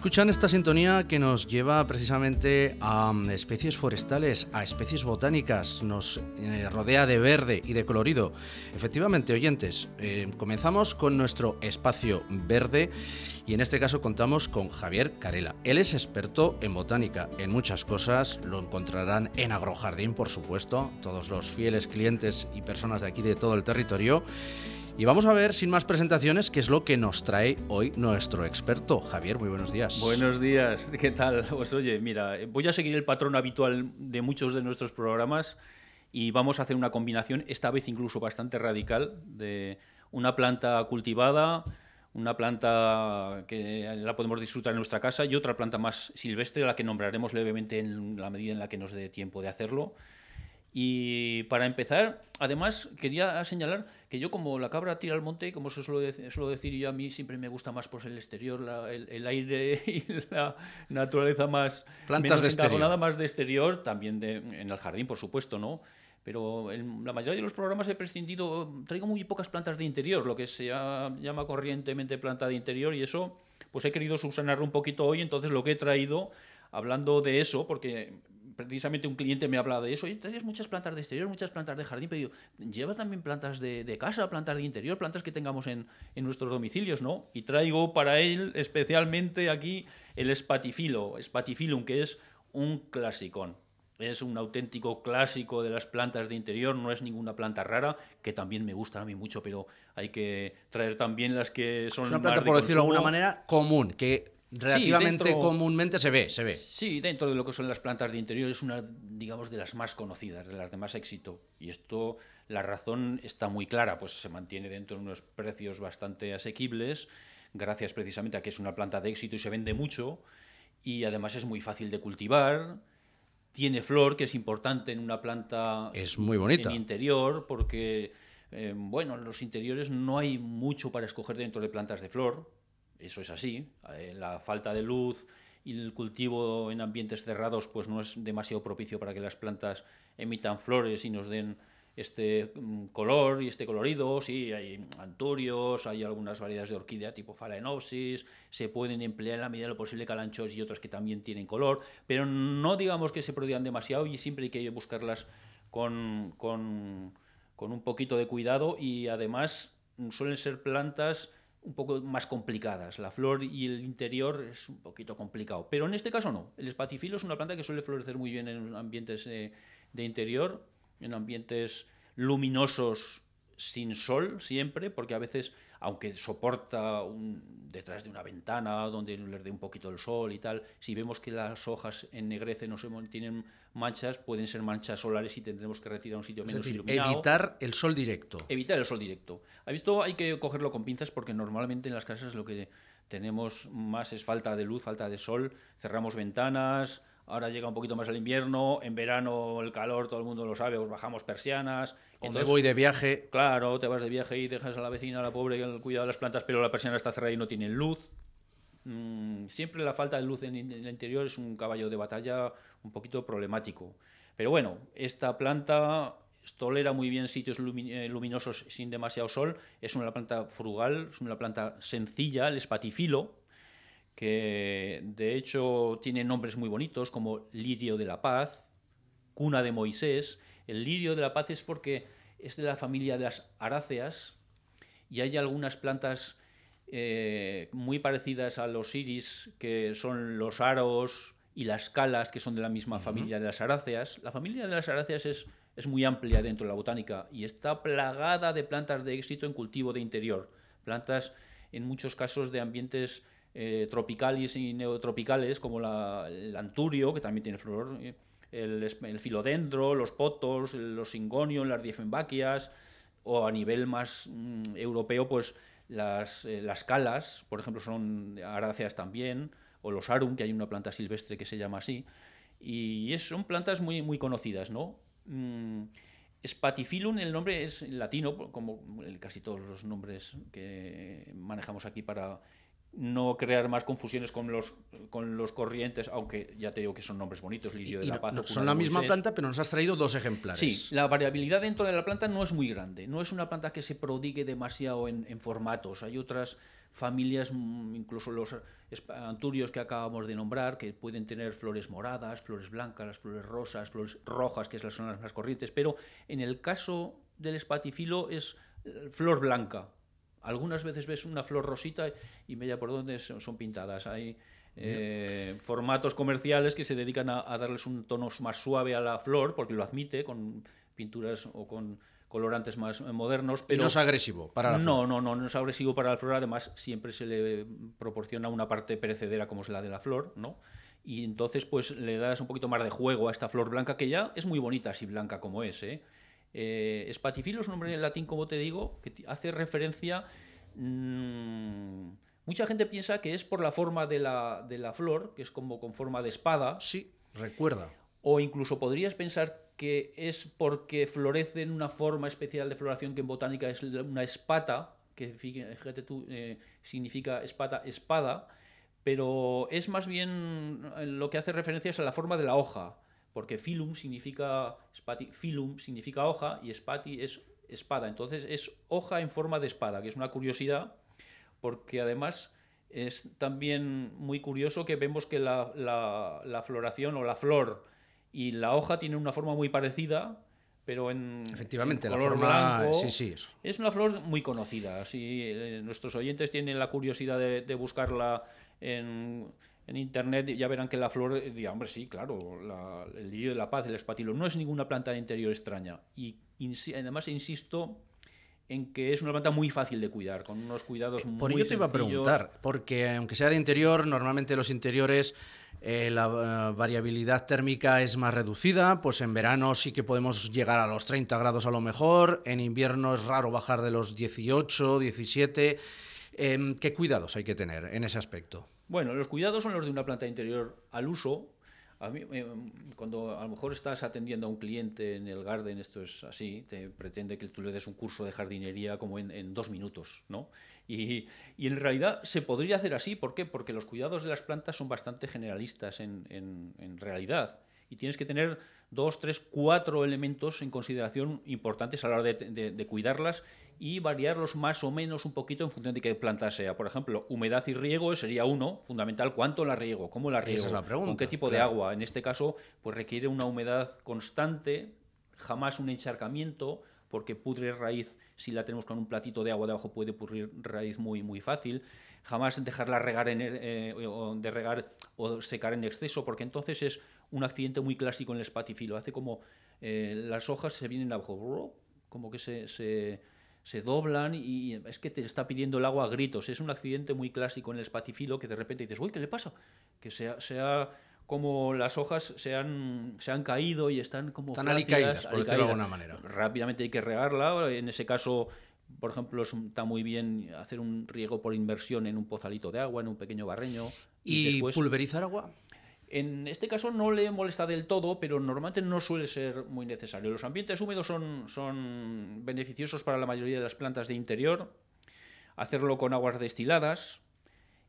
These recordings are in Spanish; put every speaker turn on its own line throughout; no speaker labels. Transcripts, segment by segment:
escuchan esta sintonía que nos lleva precisamente a um, especies forestales, a especies botánicas, nos eh, rodea de verde y de colorido. Efectivamente, oyentes, eh, comenzamos con nuestro espacio verde y en este caso contamos con Javier Carela. Él es experto en botánica, en muchas cosas, lo encontrarán en Agrojardín, por supuesto, todos los fieles clientes y personas de aquí de todo el territorio. Y vamos a ver, sin más presentaciones, qué es lo que nos trae hoy nuestro experto. Javier, muy buenos días.
Buenos días, ¿qué tal? Pues oye, mira, voy a seguir el patrón habitual de muchos de nuestros programas y vamos a hacer una combinación, esta vez incluso bastante radical, de una planta cultivada, una planta que la podemos disfrutar en nuestra casa y otra planta más silvestre, la que nombraremos levemente en la medida en la que nos dé tiempo de hacerlo. Y para empezar, además quería señalar que yo como la cabra tira al monte, como se suelo, decir yo a mí, siempre me gusta más por pues, el exterior, el, aire y la naturaleza más... Plantas de exterior. Nada más de exterior, también de, en el jardín, por supuesto, ¿no? Pero en la mayoría de los programas he prescindido, traigo muy pocas plantas de interior, lo que se llama corrientemente planta de interior, y eso pues he querido subsanarlo un poquito hoy, entonces lo que he traído hablando de eso, porque precisamente un cliente me hablado de eso, y muchas plantas de exterior, muchas plantas de jardín, pero digo, lleva también plantas de, casa, plantas de interior, plantas que tengamos en, nuestros domicilios, ¿no? Y traigo para él especialmente aquí el espatifilo, espatifilum, que es un clasicón. Es un auténtico clásico de las plantas de interior, no es ninguna planta rara, que también me gustan a mí mucho, pero hay que traer también las que son... Es una planta, por decirlo de alguna manera,
común, que relativamente comúnmente se ve, se ve.
Sí, dentro de lo que son las plantas de interior es una, digamos, de las más conocidas, de las de más éxito. Y esto, la razón está muy clara, pues se mantiene dentro de unos precios bastante asequibles, gracias precisamente a que es una planta de éxito y se vende mucho, y además es muy fácil de cultivar. Tiene flor, que es importante en una planta es muy bonita. interior, porque eh, bueno, en los interiores no hay mucho para escoger dentro de plantas de flor eso es así. Eh, la falta de luz y el cultivo en ambientes cerrados pues no es demasiado propicio para que las plantas emitan flores y nos den este mm, color y este colorido. Sí, hay anturios, hay algunas variedades de orquídea tipo Phalaenopsis, se pueden emplear en la medida de lo posible calanchos y otras que también tienen color, pero no digamos que se produzcan demasiado y siempre hay que buscarlas con un poquito de cuidado y además suelen ser plantas un poco más complicadas. La flor y el interior es un poquito complicado, pero en este caso no. El espatifilo es una planta que suele florecer muy bien en ambientes de, eh, de interior, en ambientes luminosos sin sol siempre, porque a veces aunque soporta un, detrás de una ventana donde le dé un poquito el sol y tal, si vemos que las hojas ennegrecen o se tienen manchas, pueden ser manchas solares y tendremos que retirar un sitio menos iluminado. Evitar el sol directo. Evitar el sol directo. ¿Ha visto? Hay que cogerlo con pinzas porque normalmente en las casas lo que tenemos más es falta de luz, falta de sol, cerramos ventanas, ahora llega un poquito más el invierno, en verano el calor, todo el mundo lo sabe, os bajamos persianas. O voy de viaje. Claro, te vas de viaje y dejas a la vecina, a la pobre, el cuidado de las plantas, pero la persiana está cerrada y no tiene luz. Mm, siempre la falta de luz en el interior es un caballo de batalla un poquito problemático. Pero bueno, esta planta tolera muy bien sitios eh, luminosos sin demasiado sol, es una planta frugal, es una planta sencilla, el espatifilo, que de hecho tiene nombres muy bonitos como Lirio de la Paz, Cuna de Moisés. El Lirio de la Paz es porque es de la familia de las aráceas y hay algunas plantas eh, muy parecidas a los iris, que son los aros y las calas, que son de la misma familia de las aráceas. La familia de las aráceas es, es muy amplia dentro de la botánica y está plagada de plantas de éxito en cultivo de interior, plantas en muchos casos de ambientes eh, tropicales y neotropicales, como la, el anturio, que también tiene flor, eh, el, filodendro, los potos, los singonios, las diefenbaquias, o a nivel más mm, europeo, pues eh, las, calas, por ejemplo, son aráceas también, o los arum, que hay una planta silvestre que se llama así, y son plantas muy, muy conocidas, ¿no? Mm, Spatifilum, el nombre es latino, como casi todos los nombres que manejamos aquí para no crear más confusiones con los, con los corrientes, aunque ya te digo que son nombres bonitos, lirio de la paz. son la misma planta,
pero nos has traído dos ejemplares. Sí,
la variabilidad dentro de la planta no es muy grande, no es una planta que se prodigue demasiado en, formatos. Hay otras familias, mm, incluso los anturios que acabamos de nombrar, que pueden tener flores moradas, flores blancas, flores rosas, flores rojas, que son las más corrientes, pero en el caso del espatifilo es eh, flor blanca, algunas veces ves una flor rosita y media por dónde son, pintadas. Hay eh, formatos comerciales que se dedican a, darles un tono más suave a la flor, porque lo admite con pinturas o con colorantes más eh, modernos. Pero no es agresivo para la flor. No, no, no, no es agresivo para la flor. Además, siempre se le proporciona una parte perecedera como es la de la flor, Y entonces, pues le das un poquito más de juego a esta flor blanca, que ya es muy bonita así blanca como es, ¿eh? espatifilo eh, es un nombre en latín, como te digo, que hace referencia... Mm, mucha gente piensa que es por la forma de la, flor, que es como con forma de espada. Sí, recuerda. O incluso podrías pensar que es porque florece en una forma especial de floración que en botánica es una espata, que fíjate tú, eh, significa espata, espada, pero es más bien eh, lo que hace referencia es a la forma de la hoja porque filum significa, significa hoja y spati es espada. Entonces es hoja en forma de espada, que es una curiosidad, porque además es también muy curioso que vemos que la, floración o la flor y la hoja tienen una forma muy parecida, pero en, Efectivamente, la forma, blanco. Sí, sí, Es una flor muy conocida. Si eh, nuestros oyentes tienen la curiosidad de buscarla en en internet ya verán que la flor, eh, de hombre, sí, claro, el lirio de la paz, el espatilo, no es ninguna planta de interior extraña. Y además insisto en que es una planta muy fácil de cuidar, con unos cuidados eh, Por muy Por ello te iba a preguntar,
porque aunque sea de interior, normalmente los interiores eh, la variabilidad térmica es más reducida, pues en verano sí que podemos llegar a los 30 grados a lo mejor, en invierno es raro bajar de los 18, 17. Em, ¿Qué cuidados hay que tener en ese aspecto?
Bueno, los cuidados son los de una planta interior al uso. Eh, cuando a lo mejor estás atendiendo a un cliente en el garden, esto es así, te pretende que tú le des un curso de jardinería como en, dos minutos, ¿no? Y, en realidad se podría hacer así, ¿por qué? Porque los cuidados de las plantas son bastante generalistas en, realidad y tienes que tener dos, tres, cuatro elementos en consideración importantes a la hora de cuidarlas y variarlos más o menos un poquito en función de qué planta sea. Por ejemplo, humedad y riego sería uno, fundamental, ¿cuánto la riego? ¿Cómo la riego? pregunta, ¿Con qué tipo de agua? En este caso, pues requiere una humedad constante, jamás un encharcamiento, porque pudre raíz, si la tenemos con un platito de agua debajo, puede pudrir raíz muy, muy fácil. Jamás dejarla regar en, eh, o de regar o secar en exceso, porque entonces es un accidente muy clásico en el espatifilo. Hace como eh, las hojas se vienen abajo, como que se se doblan y es que te está pidiendo el agua a gritos. Es un accidente muy clásico en el espacifilo que de repente dices, uy, ¿qué le pasa? Que sea, como las hojas se han, se han caído y están como... Están por decirlo de alguna manera. Rápidamente hay que regarla. En ese caso, por ejemplo, está muy bien hacer un riego por inversión en un pozalito de agua, en un pequeño barreño. ¿Y, pulverizar agua? En este caso no le molesta del todo, pero normalmente no suele ser muy necesario. Los ambientes húmedos son, son beneficiosos para la mayoría de las plantas de interior. Hacerlo con aguas destiladas.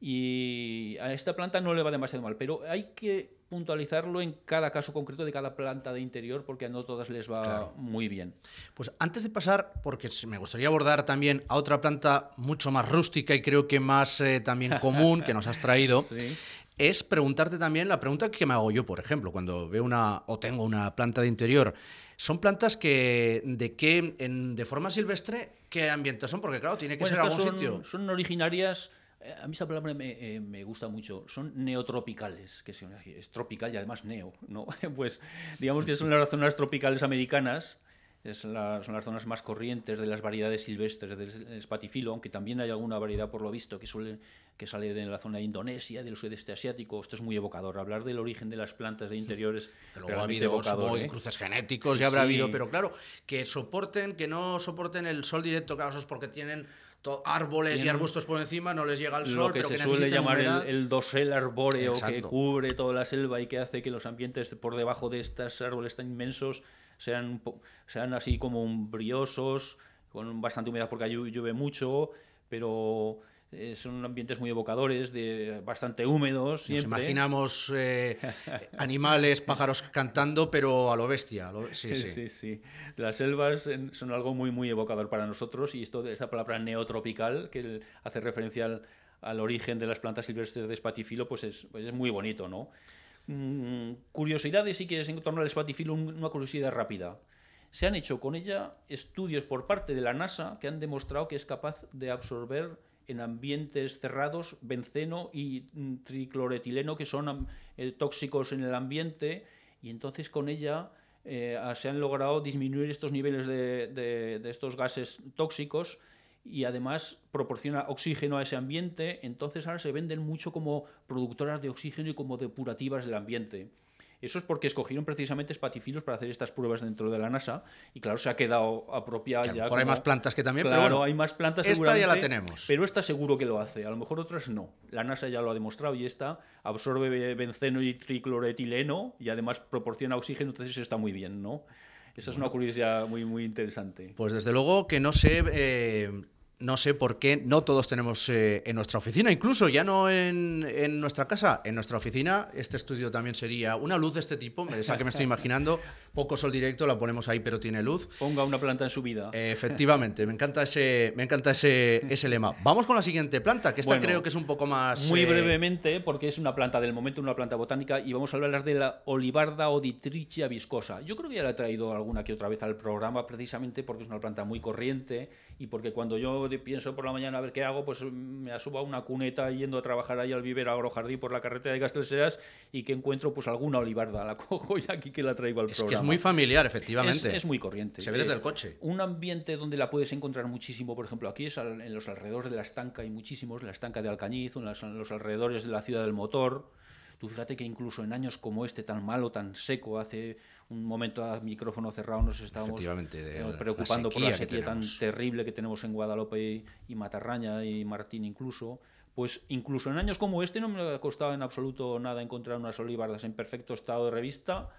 Y a esta planta no le va demasiado mal, pero hay que puntualizarlo en cada caso concreto de cada planta de interior porque a no todas les va muy bien. Pues antes de
pasar, porque me gustaría abordar también a otra planta mucho más rústica y creo que más eh, también común que nos has traído, sí es preguntarte también la pregunta que me hago yo, por ejemplo, cuando veo una o tengo una planta de interior. Son plantas que de qué en, de forma silvestre qué ambiente son, porque claro, tiene que pues ser algún sitio.
Son originarias eh, a mí esa palabra eh, me, gusta mucho. Son neotropicales, que es tropical y además neo, ¿no? Pues digamos que son las zonas tropicales americanas, son las zonas más corrientes de las variedades silvestres del espatifilo, aunque también hay alguna variedad, por lo visto, que suele que sale de la zona de Indonesia, del sudeste asiático. Esto es muy evocador. Hablar del origen de las plantas de interiores. que luego ha habido ¿eh? cruces genéticos, sí, ya habrá habido, pero claro, que soporten, que
no soporten el sol directo, casos porque tienen árboles y arbustos por encima, no les llega el sol. Lo que pero se suele llamar el,
dosel arbóreo que cubre toda la selva y que hace que los ambientes por debajo de estos árboles tan inmensos sean, sean así como umbriosos, con bastante humedad porque llueve mucho, pero eh, son ambientes muy evocadores, de, bastante húmedos. Nos imaginamos
eh, animales,
pájaros cantando, pero a lo bestia. Sí, sí. sí, Las selvas son algo muy, muy evocador para nosotros y esto, esta palabra neotropical que hace referencia al, origen de las plantas silvestres de espatifilo, pues es, pues muy bonito, ¿no? Mm, curiosidades, si quieres, en torno al espatifilo, una curiosidad rápida se han hecho con ella estudios por parte de la NASA que han demostrado que es capaz de absorber en ambientes cerrados benceno y mm, tricloretileno que son eh, tóxicos en el ambiente y entonces con ella eh, se han logrado disminuir estos niveles de, de estos gases tóxicos y además proporciona oxígeno a ese ambiente, entonces ahora se venden mucho como productoras de oxígeno y como depurativas del ambiente. Eso es porque escogieron precisamente espatifilos para hacer estas pruebas dentro de la NASA y claro, se ha quedado apropiada. a lo mejor hay más plantas que también, pero hay más plantas Esta ya la tenemos. Pero está seguro que lo hace, a lo mejor otras no. La NASA ya lo ha demostrado y esta absorbe benceno y tricloretileno y además proporciona oxígeno, entonces está muy bien, ¿no? Esa es una curiosidad muy, muy interesante. Pues
desde luego que no sé eh, no sé por qué no todos tenemos eh, en nuestra oficina, incluso ya no en, en, nuestra casa, en nuestra oficina, este estudio también sería una luz de este tipo, esa que me estoy imaginando, poco sol directo, la ponemos ahí pero tiene luz. Ponga una planta en su vida. Eh, efectivamente, me encanta, ese, me encanta ese, ese lema. Vamos con la siguiente planta, que esta creo que es
un poco más... Muy eh, brevemente, porque es una planta del momento, una planta botánica, y vamos a hablar de la olivarda oditricia viscosa. Yo creo que ya la he traído alguna que otra vez al programa precisamente porque es una planta muy corriente y porque cuando yo pienso por la mañana a ver qué hago, pues mm, me asumo a una cuneta yendo a trabajar ahí al vivero agrojardín por la carretera de Castelseras y que encuentro pues alguna olivarda, la cojo y aquí que la traigo al es Que es muy familiar,
efectivamente. Es, muy corriente. Se ve desde eh, el coche.
Un ambiente donde la puedes encontrar muchísimo, por ejemplo, aquí es en los alrededores de la estanca hay muchísimos, la estanca de Alcañiz, en los alrededores de la ciudad del motor, Tú fíjate que incluso en años como este, tan malo, tan seco, hace un momento a micrófono cerrado nos estábamos eh, preocupando por la sequía tan terrible que tenemos en Guadalupe y, y Matarraña y Martín incluso, pues incluso en años como este no me ha costado en absoluto nada encontrar unas olivardas en perfecto estado de revista,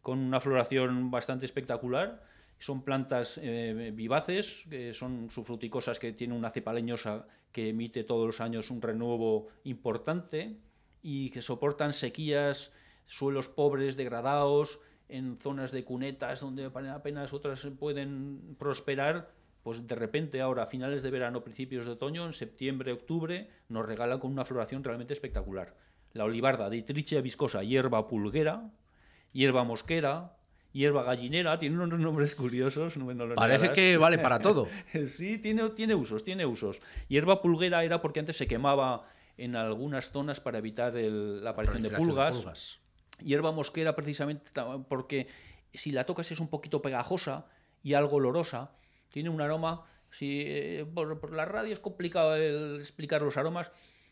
con una floración bastante espectacular. Son plantas eh, vivaces, que son sufruticosas que tienen una cepaleñosa que emite todos los años un renuevo importante y que soportan sequías, suelos pobres, degradados, en zonas de cunetas donde apenas otras pueden prosperar, pues de repente ahora, a finales de verano, principios de otoño, en septiembre, octubre, nos regalan con una floración realmente espectacular. La olivarda de viscosa, hierba pulguera, hierba mosquera, hierba gallinera, tiene unos nombres curiosos. Parece que vale para todo. sí, tiene, tiene usos, tiene usos. Hierba pulguera era porque antes se quemaba en algunas zonas para evitar la aparición de pulgas. de Hierba mosquera precisamente porque si la tocas es un poquito pegajosa y algo olorosa, tiene un aroma, si, eh, por, la radio es complicado explicar los aromas,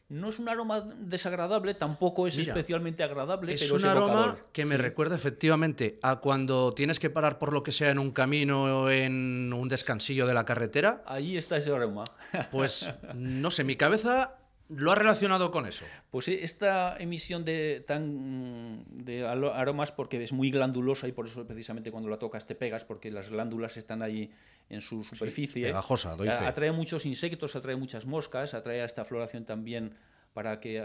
no es un aroma desagradable, tampoco es especialmente agradable. Es un aroma
que me recuerda efectivamente a cuando tienes que parar por lo que sea en un camino o en un descansillo
de la carretera. ahí está ese aroma. Pues no sé, mi cabeza lo ha relacionado con eso. Pues esta emisión de, tan, mm, de aromas, porque es muy glandulosa y por eso precisamente cuando la tocas te pegas, porque las glándulas están ahí en su superficie. pegajosa, doy fe. Atrae muchos insectos, atrae muchas moscas, atrae a esta floración también para que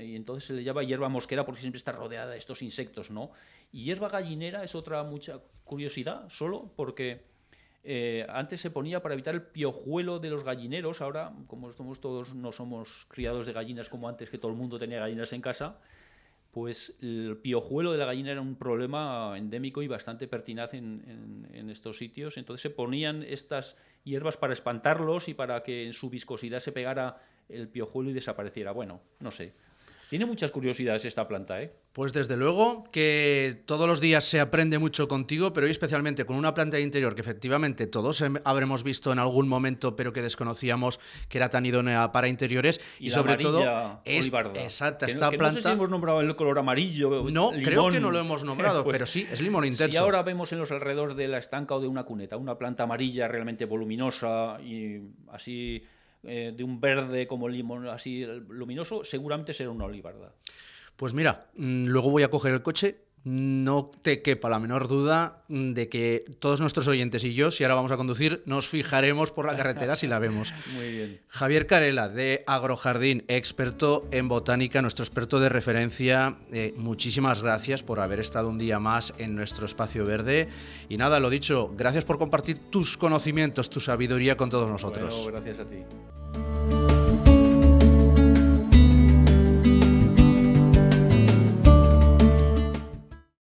y entonces se le llama hierba mosquera porque siempre está rodeada de estos insectos, ¿no? Y hierba gallinera es otra mucha curiosidad, solo porque eh, antes se ponía para evitar el piojuelo de los gallineros, ahora como todos no somos criados de gallinas como antes que todo el mundo tenía gallinas en casa, pues el piojuelo de la gallina era un problema endémico y bastante pertinaz en estos sitios, entonces se ponían estas hierbas para espantarlos y para que en su viscosidad se pegara el piojuelo y desapareciera. Bueno, no sé, tiene muchas curiosidades esta planta, ¿eh?
Pues desde luego que todos los días se aprende mucho contigo, pero hoy especialmente con una planta de interior que efectivamente todos habremos visto en algún momento, pero que desconocíamos que era tan idónea para interiores y, sobre todo es exacta esta planta. No sé hemos
nombrado el color amarillo. No, creo que no lo hemos nombrado, pues pero sí es limón intenso. Y ahora vemos en los alrededores de la estanca o de una cuneta una planta amarilla realmente voluminosa y así eh, de un verde como limón así luminoso, seguramente será una olivarda.
Pues mira, mm, luego voy a coger el coche no te quepa la menor duda de que todos nuestros oyentes y yo, si ahora vamos a conducir, nos fijaremos por la carretera si la vemos. Muy bien. Javier Carela, de Agrojardín, experto en botánica, nuestro experto de referencia, eh, muchísimas gracias por haber estado un día más en nuestro espacio verde. Y nada, lo dicho, gracias por compartir tus conocimientos, tu sabiduría con todos nosotros.
gracias a ti.